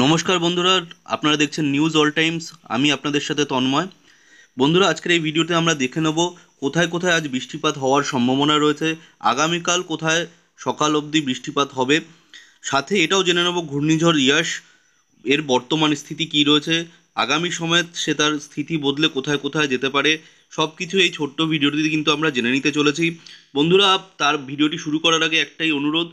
নমস্কার বন্ধুরা আপনারা দেখছেন নিউজ অল টাইমস আমি আপনাদের সাথে তন্ময় বন্ধুরা আজকের এই ভিডিওতে আমরা দেখে নেব কোথায় কোথায় আজ বৃষ্টিপাত হওয়ার সম্ভাবনা রয়েছে আগামীকাল কোথায় সকাল অবধি বৃষ্টিপাত হবে সাথে এটাও জেনে নেব ঘূর্ণিঝড় ইয়াস এর বর্তমান স্থিতি কি রয়েছে আগামী সময়ে সে তার স্থিতি বদলে কোথায় কোথায় যেতে পারে সব কিছু এই ছোট্ট ভিডিওটিতে কিন্তু আমরা জেনে নিতে চলেছি বন্ধুরা তার ভিডিওটি শুরু করার আগে একটাই অনুরোধ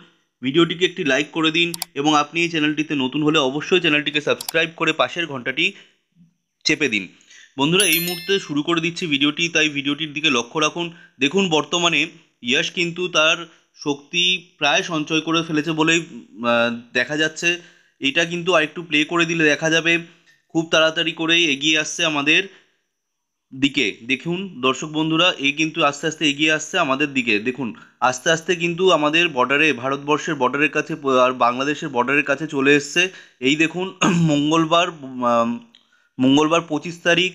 ভিডিওটিকে একটি লাইক করে দিন এবং আপনি এই চ্যানেলটিতে নতুন হলে অবশ্যই চ্যানেলটিকে সাবস্ক্রাইব করে পাশের ঘন্টাটি চেপে দিন বন্ধুরা এই মুহূর্তে শুরু করে দিচ্ছি ভিডিওটি তাই ভিডিওটির দিকে লক্ষ্য রাখুন দেখুন বর্তমানে ইয়াশ কিন্তু তার শক্তি প্রায় সঞ্চয় করে ফেলেছে বলেই দেখা যাচ্ছে এটা কিন্তু আরেকটু প্লে করে দিলে দেখা যাবে খুব তাড়াতাড়ি করে এগিয়ে আসছে আমাদের দিকে দেখুন দর্শক বন্ধুরা এ কিন্তু আস্তে আস্তে এগিয়ে আসছে আমাদের দিকে দেখুন আস্তে আস্তে কিন্তু আমাদের বর্ডারে ভারতবর্ষের বর্ডারের কাছে আর বাংলাদেশের বর্ডারের কাছে চলে এসছে এই দেখুন মঙ্গলবার মঙ্গলবার পঁচিশ তারিখ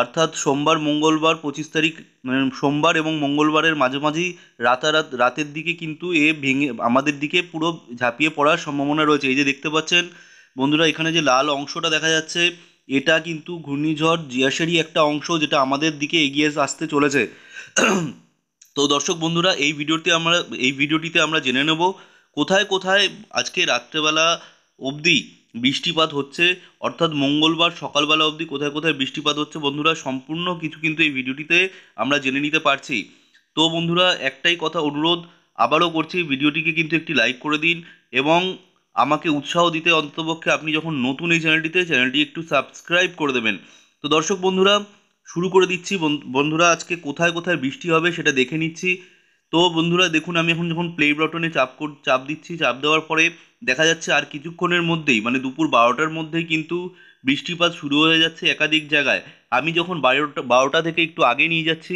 অর্থাৎ সোমবার মঙ্গলবার পঁচিশ তারিখ মানে সোমবার এবং মঙ্গলবারের মাঝামাঝি রাতারাত রাতের দিকে কিন্তু এ ভেঙে আমাদের দিকে পুরো ঝাঁপিয়ে পড়ার সম্ভাবনা রয়েছে এই যে দেখতে পাচ্ছেন বন্ধুরা এখানে যে লাল অংশটা দেখা যাচ্ছে এটা কিন্তু ঘূর্ণিঝড় জিয়াসেরই একটা অংশ যেটা আমাদের দিকে এগিয়ে আসতে চলেছে তো দর্শক বন্ধুরা এই ভিডিওতে আমরা এই ভিডিওটিতে আমরা জেনে নেব কোথায় কোথায় আজকে রাত্রেবেলা অবধি বৃষ্টিপাত হচ্ছে অর্থাৎ মঙ্গলবার সকালবেলা অবধি কোথায় কোথায় বৃষ্টিপাত হচ্ছে বন্ধুরা সম্পূর্ণ কিছু কিন্তু এই ভিডিওটিতে আমরা জেনে নিতে পারছি তো বন্ধুরা একটাই কথা অনুরোধ আবারও করছি ভিডিওটিকে কিন্তু একটি লাইক করে দিন এবং আমাকে উৎসাহ দিতে অন্ততপক্ষে আপনি যখন নতুন এই চ্যানেলটিতে চ্যানেলটি একটু সাবস্ক্রাইব করে দেবেন তো দর্শক বন্ধুরা শুরু করে দিচ্ছি বন্ধুরা আজকে কোথায় কোথায় বৃষ্টি হবে সেটা দেখে নিচ্ছি তো বন্ধুরা দেখুন আমি এখন যখন প্লে বটনে চাপ চাপ দিচ্ছি চাপ দেওয়ার পরে দেখা যাচ্ছে আর কিছুক্ষণের মধ্যেই মানে দুপুর বারোটার মধ্যেই কিন্তু বৃষ্টিপাত শুরু হয়ে যাচ্ছে একাধিক জায়গায় আমি যখন বারোটা বারোটা থেকে একটু আগে নিয়ে যাচ্ছি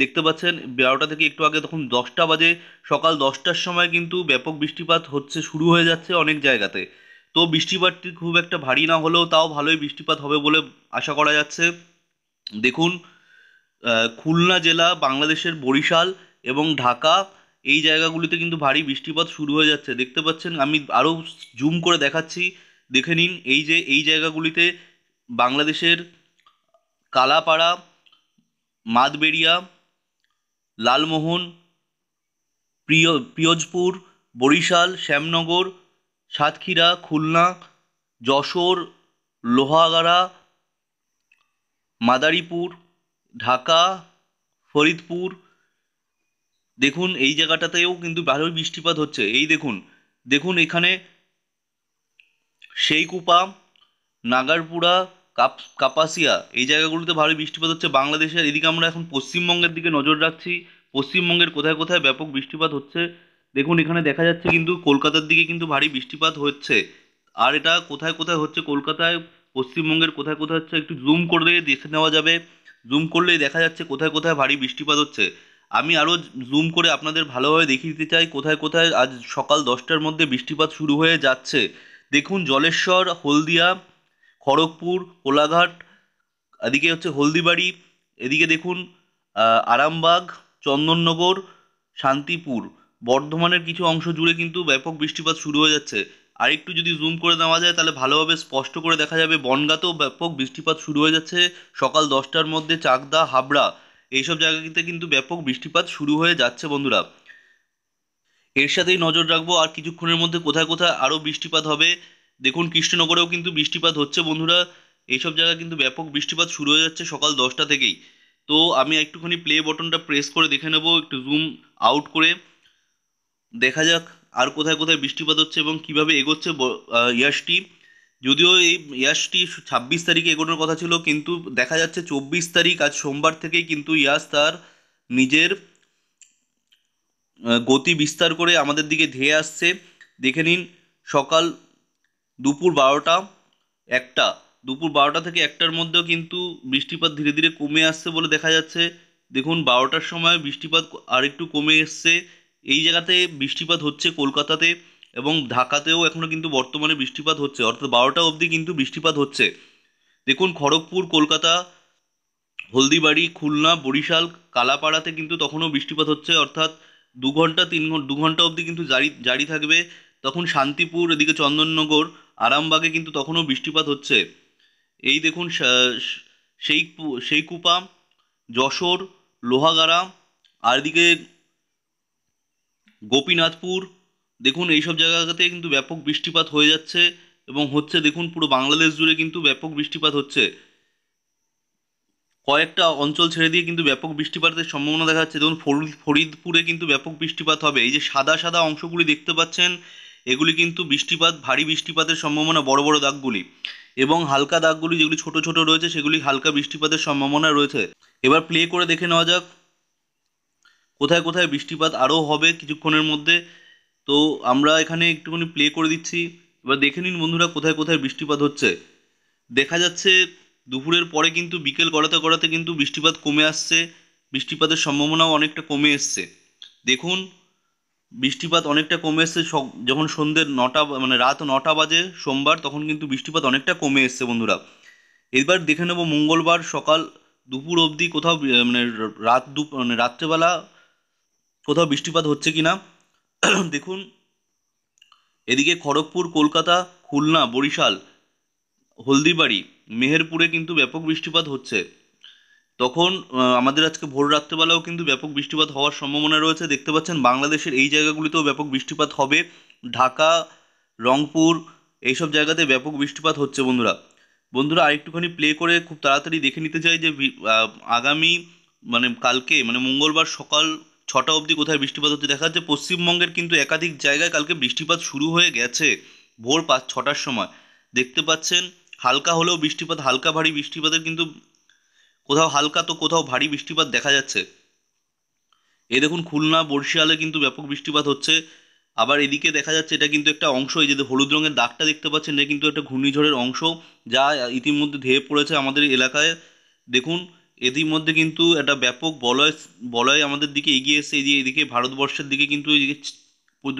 দেখতে পাচ্ছেন বারোটা থেকে একটু আগে তখন দশটা বাজে সকাল দশটার সময় কিন্তু ব্যাপক বৃষ্টিপাত হচ্ছে শুরু হয়ে যাচ্ছে অনেক জায়গাতে তো বৃষ্টিপাতটি খুব একটা ভারী না হলেও তাও ভালোই বৃষ্টিপাত হবে বলে আশা করা যাচ্ছে দেখুন খুলনা জেলা বাংলাদেশের বরিশাল এবং ঢাকা এই জায়গাগুলিতে কিন্তু ভারী বৃষ্টিপাত শুরু হয়ে যাচ্ছে দেখতে পাচ্ছেন আমি আরও জুম করে দেখাচ্ছি দেখে নিন এই যে এই জায়গাগুলিতে বাংলাদেশের কালাপাড়া মাদবেড়িয়া লালমোহন প্রিয় পিয়জপুর বরিশাল শ্যামনগর সাতক্ষীরা খুলনা যশোর লোহাগাড়া মাদারীপুর ঢাকা ফরিদপুর দেখুন এই জায়গাটাতেও কিন্তু ভালোই বৃষ্টিপাত হচ্ছে এই দেখুন দেখুন এখানে সেইকুপা নাগারপুরা কাপ কাপাসিয়া এই জায়গাগুলোতে ভারী বৃষ্টিপাত হচ্ছে বাংলাদেশের এদিকে আমরা এখন পশ্চিমবঙ্গের দিকে নজর রাখছি পশ্চিমবঙ্গের কোথায় কোথায় ব্যাপক বৃষ্টিপাত হচ্ছে দেখুন এখানে দেখা যাচ্ছে কিন্তু কলকাতার দিকে কিন্তু ভারী বৃষ্টিপাত হচ্ছে আর এটা কোথায় কোথায় হচ্ছে কলকাতায় পশ্চিমবঙ্গের কোথায় কোথায় হচ্ছে একটু জুম করলে দেখে নেওয়া যাবে জুম করলেই দেখা যাচ্ছে কোথায় কোথায় ভারী বৃষ্টিপাত হচ্ছে আমি আরও জুম করে আপনাদের ভালোভাবে দেখিয়ে দিতে চাই কোথায় কোথায় আজ সকাল দশটার মধ্যে বৃষ্টিপাত শুরু হয়ে যাচ্ছে দেখুন জলেশ্বর হলদিয়া খড়গপুর কোলাঘাট এদিকে হচ্ছে হলদিবাড়ি এদিকে দেখুন আরামবাগ চন্দননগর শান্তিপুর বর্ধমানের কিছু অংশ জুড়ে কিন্তু ব্যাপক বৃষ্টিপাত শুরু হয়ে যাচ্ছে আরেকটু যদি জুম করে নেওয়া যায় তাহলে ভালোভাবে স্পষ্ট করে দেখা যাবে বনগাতেও ব্যাপক বৃষ্টিপাত শুরু হয়ে যাচ্ছে সকাল দশটার মধ্যে চাকদা হাবড়া এইসব জায়গাতে কিন্তু ব্যাপক বৃষ্টিপাত শুরু হয়ে যাচ্ছে বন্ধুরা এর সাথেই নজর রাখবো আর কিছুক্ষণের মধ্যে কোথায় কোথায় আরও বৃষ্টিপাত হবে দেখুন কৃষ্ণনগরেও কিন্তু বৃষ্টিপাত হচ্ছে বন্ধুরা এইসব জায়গায় কিন্তু ব্যাপক বৃষ্টিপাত শুরু হয়ে যাচ্ছে সকাল দশটা থেকেই তো আমি একটুখানি প্লে বটনটা প্রেস করে দেখে নেব একটু জুম আউট করে দেখা যাক আর কোথায় কোথায় বৃষ্টিপাত হচ্ছে এবং কিভাবে এগোচ্ছে ইয়াসটি যদিও এই ইয়াসটি ছাব্বিশ তারিখে এগোনোর কথা ছিল কিন্তু দেখা যাচ্ছে চব্বিশ তারিখ আজ সোমবার থেকেই কিন্তু ইয়াস তার নিজের গতি বিস্তার করে আমাদের দিকে ধেয়ে আসছে দেখে নিন সকাল দুপুর বারোটা একটা দুপুর বারোটা থেকে একটার মধ্যেও কিন্তু বৃষ্টিপাত ধীরে ধীরে কমে আসছে বলে দেখা যাচ্ছে দেখুন বারোটার সময় বৃষ্টিপাত আরেকটু কমে এসছে এই জায়গাতে বৃষ্টিপাত হচ্ছে কলকাতাতে এবং ঢাকাতেও এখনও কিন্তু বর্তমানে বৃষ্টিপাত হচ্ছে অর্থাৎ বারোটা অবধি কিন্তু বৃষ্টিপাত হচ্ছে দেখুন খড়গপুর কলকাতা হলদিবাড়ি খুলনা বরিশাল কালাপাড়াতে কিন্তু তখনও বৃষ্টিপাত হচ্ছে অর্থাৎ দু ঘন্টা তিন ঘন্টা দু ঘন্টা অবধি কিন্তু জারি জারি থাকবে তখন শান্তিপুর এদিকে চন্দননগর আরামবাগে কিন্তু তখনও বৃষ্টিপাত হচ্ছে এই দেখুন সেই কুপা যশোর লোহাগাড়া আর দিকে গোপীনাথপুর দেখুন এইসব জায়গাতে কিন্তু ব্যাপক বৃষ্টিপাত হয়ে যাচ্ছে এবং হচ্ছে দেখুন পুরো বাংলাদেশ জুড়ে কিন্তু ব্যাপক বৃষ্টিপাত হচ্ছে কয়েকটা অঞ্চল ছেড়ে দিয়ে কিন্তু ব্যাপক বৃষ্টিপাতের সম্ভাবনা দেখা যাচ্ছে যেমন ফরিদপুরে কিন্তু ব্যাপক বৃষ্টিপাত হবে এই যে সাদা সাদা অংশগুলি দেখতে পাচ্ছেন এগুলি কিন্তু বৃষ্টিপাত ভারী বৃষ্টিপাতের সম্ভাবনা বড় বড় দাগগুলি এবং হালকা দাগগুলি যেগুলি ছোট ছোট রয়েছে সেগুলি হালকা বৃষ্টিপাতের সম্ভাবনা রয়েছে এবার প্লে করে দেখে নেওয়া যাক কোথায় কোথায় বৃষ্টিপাত আরও হবে কিছুক্ষণের মধ্যে তো আমরা এখানে একটুখানি প্লে করে দিচ্ছি এবার দেখে নিন বন্ধুরা কোথায় কোথায় বৃষ্টিপাত হচ্ছে দেখা যাচ্ছে দুপুরের পরে কিন্তু বিকেল গড়াতে গড়াতে কিন্তু বৃষ্টিপাত কমে আসছে বৃষ্টিপাতের সম্ভাবনাও অনেকটা কমে এসছে দেখুন বৃষ্টিপাত অনেকটা কমে এসছে যখন সন্ধ্যের নটা মানে রাত নটা বাজে সোমবার তখন কিন্তু বৃষ্টিপাত অনেকটা কমে এসছে বন্ধুরা এবার দেখে নেব মঙ্গলবার সকাল দুপুর অবধি কোথাও মানে রাত দু মানে রাত্রেবেলা কোথাও বৃষ্টিপাত হচ্ছে কি না দেখুন এদিকে খড়গপুর কলকাতা খুলনা বরিশাল হলদিবাড়ি মেহেরপুরে কিন্তু ব্যাপক বৃষ্টিপাত হচ্ছে তখন আমাদের আজকে ভোর রাত্রেবেলাও কিন্তু ব্যাপক বৃষ্টিপাত হওয়ার সম্ভাবনা রয়েছে দেখতে পাচ্ছেন বাংলাদেশের এই জায়গাগুলিতেও ব্যাপক বৃষ্টিপাত হবে ঢাকা রংপুর এইসব জায়গাতে ব্যাপক বৃষ্টিপাত হচ্ছে বন্ধুরা বন্ধুরা আরেকটুখানি প্লে করে খুব তাড়াতাড়ি দেখে নিতে চাই যে আগামী মানে কালকে মানে মঙ্গলবার সকাল ছটা অবধি কোথায় বৃষ্টিপাত হচ্ছে দেখা যাচ্ছে পশ্চিমবঙ্গের কিন্তু একাধিক জায়গায় কালকে বৃষ্টিপাত শুরু হয়ে গেছে ভোর পাঁচ ছটার সময় দেখতে পাচ্ছেন হালকা হলেও বৃষ্টিপাত হালকা ভারী বৃষ্টিপাতের কিন্তু কোথাও হালকা তো কোথাও ভারী বৃষ্টিপাত দেখা যাচ্ছে এ দেখুন খুলনা বরিশালে কিন্তু ব্যাপক বৃষ্টিপাত হচ্ছে আবার এদিকে দেখা যাচ্ছে এটা কিন্তু একটা অংশ এই যে হলুদ রঙের দাগটা দেখতে পাচ্ছেন এটা কিন্তু একটা ঘূর্ণিঝড়ের অংশ যা ইতিমধ্যে ধেয়ে পড়েছে আমাদের এলাকায় দেখুন ইতিমধ্যে কিন্তু একটা ব্যাপক বলয় বলয় আমাদের দিকে এগিয়ে এসে এই যে এদিকে ভারতবর্ষের দিকে কিন্তু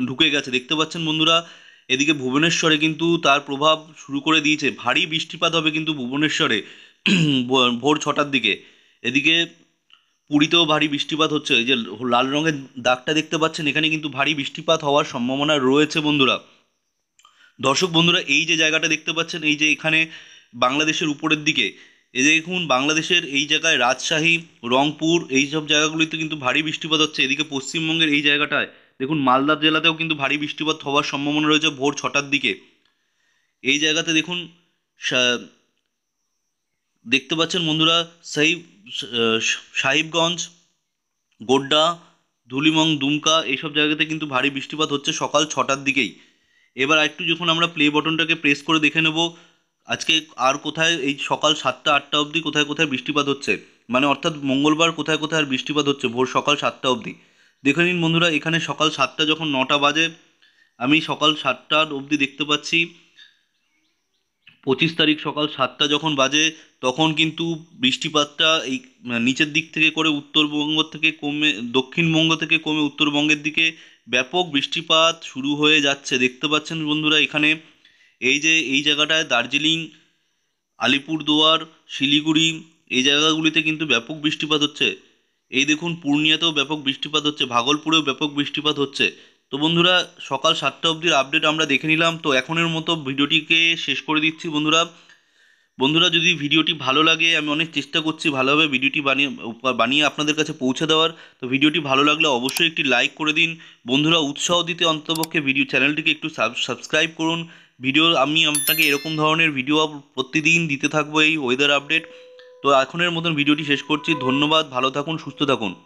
ঢুকে গেছে দেখতে পাচ্ছেন বন্ধুরা এদিকে ভুবনেশ্বরে কিন্তু তার প্রভাব শুরু করে দিয়েছে ভারী বৃষ্টিপাত হবে কিন্তু ভুবনেশ্বরে ভোর ছটার দিকে এদিকে পুরীতেও ভারী বৃষ্টিপাত হচ্ছে এই যে লাল রঙের দাগটা দেখতে পাচ্ছেন এখানে কিন্তু ভারী বৃষ্টিপাত হওয়ার সম্ভাবনা রয়েছে বন্ধুরা দর্শক বন্ধুরা এই যে জায়গাটা দেখতে পাচ্ছেন এই যে এখানে বাংলাদেশের উপরের দিকে এই দেখুন বাংলাদেশের এই জায়গায় রাজশাহী রংপুর এই সব জায়গাগুলিতে কিন্তু ভারী বৃষ্টিপাত হচ্ছে এদিকে পশ্চিমবঙ্গের এই জায়গাটায় দেখুন মালদা জেলাতেও কিন্তু ভারী বৃষ্টিপাত হওয়ার সম্ভাবনা রয়েছে ভোর ছটার দিকে এই জায়গাতে দেখুন দেখতে পাচ্ছেন বন্ধুরা সাহিব সাহিবগঞ্জ গোড্ডা ধুলিমং দুমকা এইসব জায়গাতে কিন্তু ভারী বৃষ্টিপাত হচ্ছে সকাল ছটার দিকেই এবার একটু যখন আমরা প্লে বটনটাকে প্রেস করে দেখে নেব আজকে আর কোথায় এই সকাল সাতটা আটটা অবধি কোথায় কোথায় বৃষ্টিপাত হচ্ছে মানে অর্থাৎ মঙ্গলবার কোথায় কোথায় আর বৃষ্টিপাত হচ্ছে ভোর সকাল সাতটা অবধি দেখে নিন বন্ধুরা এখানে সকাল সাতটা যখন নটা বাজে আমি সকাল সাতটা অবধি দেখতে পাচ্ছি পঁচিশ তারিখ সকাল সাতটা যখন বাজে তখন কিন্তু বৃষ্টিপাতটা এই মানে নিচের দিক থেকে করে উত্তরবঙ্গ থেকে কমে দক্ষিণবঙ্গ থেকে কমে উত্তরবঙ্গের দিকে ব্যাপক বৃষ্টিপাত শুরু হয়ে যাচ্ছে দেখতে পাচ্ছেন বন্ধুরা এখানে এই যে এই জায়গাটায় দার্জিলিং আলিপুরদুয়ার শিলিগুড়ি এই জায়গাগুলিতে কিন্তু ব্যাপক বৃষ্টিপাত হচ্ছে এই দেখুন পূর্ণিয়াতেও ব্যাপক বৃষ্টিপাত হচ্ছে ভাগলপুরেও ব্যাপক বৃষ্টিপাত হচ্ছে তো বন্ধুরা সকাল সাতটা অবধির আপডেট আমরা দেখে নিলাম তো এখনের মতো ভিডিওটিকে শেষ করে দিচ্ছি বন্ধুরা বন্ধুরা যদি ভিডিওটি ভালো লাগে আমি অনেক চেষ্টা করছি ভালোভাবে ভিডিওটি বানিয়ে বানিয়ে আপনাদের কাছে পৌঁছে দেওয়ার তো ভিডিওটি ভালো লাগলে অবশ্যই একটি লাইক করে দিন বন্ধুরা উৎসাহ দিতে অন্তপক্ষে ভিডিও চ্যানেলটিকে একটু সাবস্ক্রাইব করুন ভিডিও আমি আপনাকে এরকম ধরনের ভিডিও প্রতিদিন দিতে থাকবো এই ওয়েদার আপডেট তো এখনের মতন ভিডিওটি শেষ করছি ধন্যবাদ ভালো থাকুন সুস্থ থাকুন